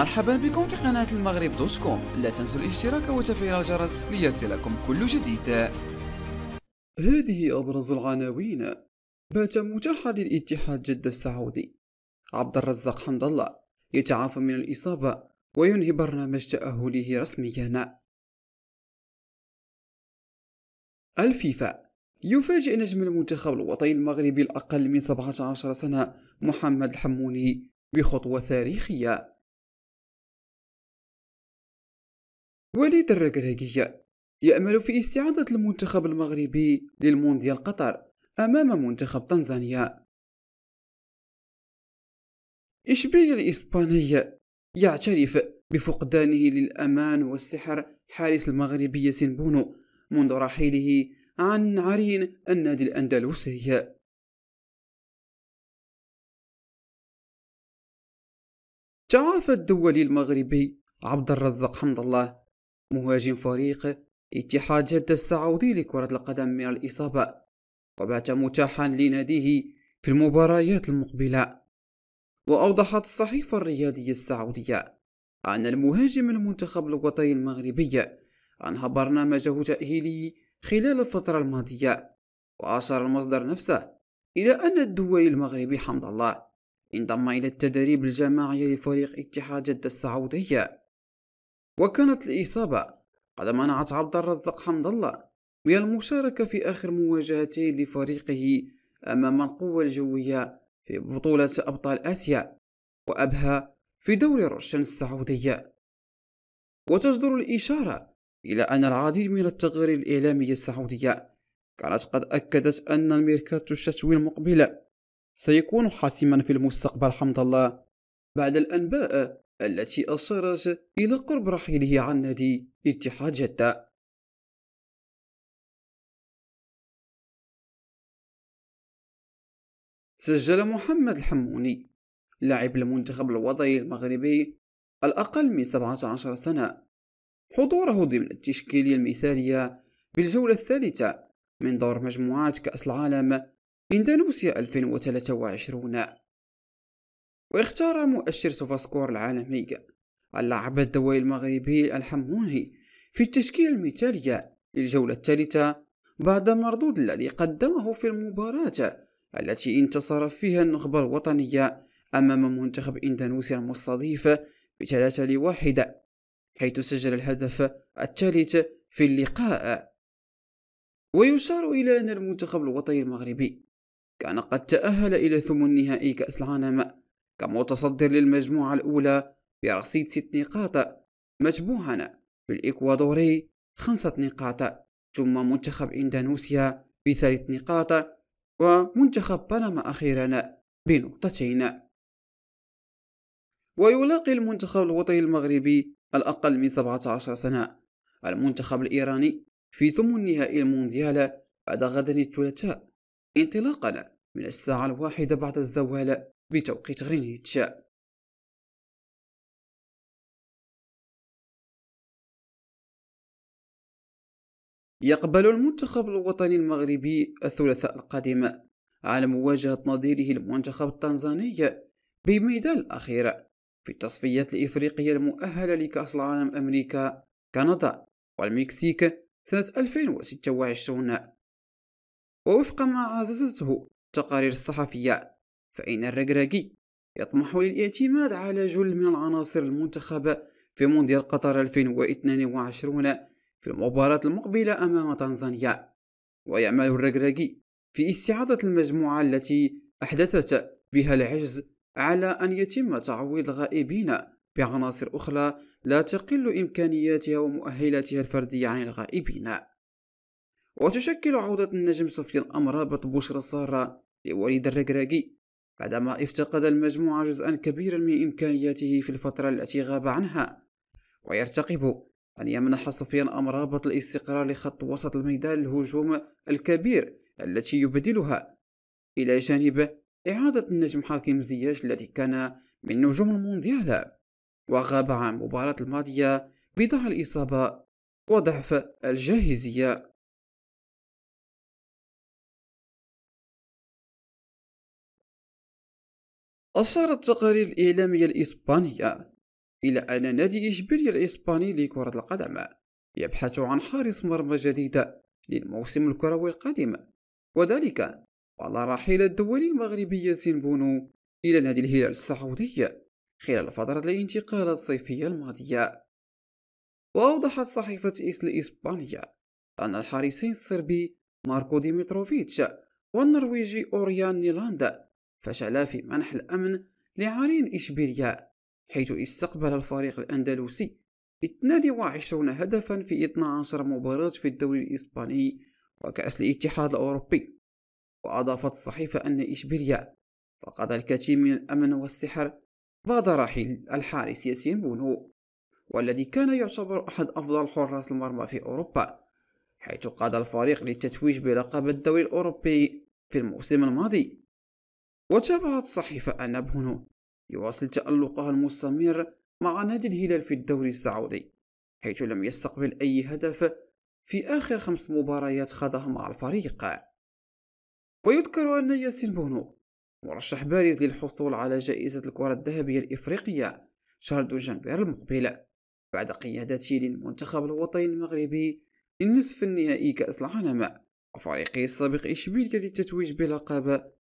مرحبا بكم في قناة المغرب دوت كوم لا تنسوا الاشتراك وتفعيل الجرس ليصلكم كل جديد هذه أبرز العناوين بات متاحا للاتحاد جدة السعودي عبد الرزاق حمد الله يتعافى من الإصابة وينهي برنامج تأهله رسميا الفيفا يفاجئ نجم المنتخب الوطني المغربي الأقل من 17 سنة محمد الحموني بخطوة تاريخية وليد الركراكية يأمل في استعادة المنتخب المغربي للمونديال قطر أمام منتخب تنزانيا إشبيليا الإسباني يعترف بفقدانه للأمان والسحر حارس ياسين بونو منذ رحيله عن عرين النادي الأندلسي تعافى الدولي المغربي عبد الرزاق حمد الله مهاجم فريق اتحاد جدة السعودي لكرة القدم من الإصابة وبات متاحا لناديه في المباريات المقبلة وأوضحت الصحيفة الرياضية السعودية أن المهاجم المنتخب الوطني المغربي أنهى برنامجه تأهيلي خلال الفترة الماضية وأشار المصدر نفسه إلى أن الدولي المغربي حمد الله انضم إلى التدريب الجماعي لفريق اتحاد جدة السعودية وكانت الإصابة قد منعت عبد الرزاق حمد الله من المشاركة في آخر مواجهتين لفريقه أمام القوة الجوية في بطولة أبطال آسيا وأبها في دوري روشن السعودية وتجدر الإشارة إلى أن العديد من التقارير الإعلامية السعودية كانت قد أكدت أن الميركاتو الشتوي المقبل سيكون حاسما في المستقبل حمد الله بعد الأنباء التي أصرت إلى قرب رحيله عن نادي اتحاد جدة سجل محمد الحموني لاعب المنتخب الوطني المغربي الأقل من 17 سنة حضوره ضمن التشكيلية المثالية بالجولة الثالثة من دور مجموعات كأس العالم إندونيسيا 2023 واختار مؤشر سوفاسكور العالمي اللاعب الدولي المغربي الحموني في التشكيلة المثالية للجولة الثالثة بعد مردود الذي قدمه في المباراة التي انتصر فيها النخبة الوطنية أمام منتخب إندونيسيا المستضيف بثلاثة لواحدة حيث سجل الهدف الثالث في اللقاء ويشار إلى أن المنتخب الوطني المغربي كان قد تأهل إلى ثمن نهائي كأس العالم كمتصدر للمجموعة الأولى برصيد ست نقاط مجموعنا بالإكوادوري خمسة نقاط ثم منتخب إندونيسيا بثلاث نقاط ومنتخب بنما أخيرا بنقطتين ويلاقي المنتخب الوطني المغربي الأقل من 17 سنة المنتخب الإيراني في ثمن نهائي المونديال بعد غد الثلاثاء انطلاقا من الساعة الواحدة بعد الزوال بتوقيت غرينيتش يقبل المنتخب الوطني المغربي الثلاثاء القادم على مواجهة نظيره المنتخب التنزاني بميدان الأخير في التصفيات الإفريقية المؤهلة لكأس العالم أمريكا كندا والمكسيك سنة 2026 ووفق ما عززته التقارير الصحفية فإن الرجراجي يطمح للاعتماد على جل من العناصر المنتخبة في مونديال قطر 2022 في المباراة المقبلة أمام تنزانيا ويعمل الرجراجي في استعادة المجموعة التي أحدثت بها العجز على أن يتم تعويض الغائبين بعناصر أخرى لا تقل إمكانياتها ومؤهلاتها الفردية عن الغائبين وتشكل عودة النجم سفيان أمرابط بشرى سارة لوليد الركراكي بعدما افتقد المجموعة جزءا كبيرا من إمكانياته في الفترة التي غاب عنها ويرتقب أن يمنح سفيان أمرابط الاستقرار لخط وسط الميدان الهجوم الكبير التي يبدلها إلى جانب إعادة النجم حاكم زياش الذي كان من نجوم المونديال وغاب عن المباراة الماضية بضع الإصابة وضعف الجاهزية أشارت التقارير الإعلامية الإسبانية إلى أن نادي إشبيليا الإسباني لكرة القدم يبحث عن حارس مرمى جديد للموسم الكروي القادم وذلك على رحيل الدولي المغربي ياسين بونو إلى نادي الهلال السعودي خلال فترة الانتقالات الصيفية الماضية وأوضحت صحيفة إس الإسبانية أن الحارسين الصربي ماركو ديمتروفيتش والنرويجي أوريان نيلاند فشل في منح الأمن لعرين إشبيليا حيث استقبل الفريق الأندلسي 22 هدفا في 12 مباراة في الدوري الإسباني وكأس الاتحاد الأوروبي وأضافت الصحيفة أن إشبيليا فقد الكثير من الأمن والسحر بعد رحيل الحارس ياسين بونو والذي كان يعتبر أحد أفضل حراس المرمى في أوروبا حيث قاد الفريق للتتويج بلقب الدوري الأوروبي في الموسم الماضي وتابعت صحيفة أناب هنا يواصل تألقها المستمر مع نادي الهلال في الدوري السعودي حيث لم يستقبل أي هدف في آخر خمس مباريات خاضها مع الفريق ويذكر أن ياسين بونو مرشح بارز للحصول على جائزة الكرة الذهبية الإفريقية شهر دجنبر المقبل بعد قيادته للمنتخب الوطني المغربي لنصف النهائي كأس العالم وفريقه السابق إشبيلية للتتويج بلقب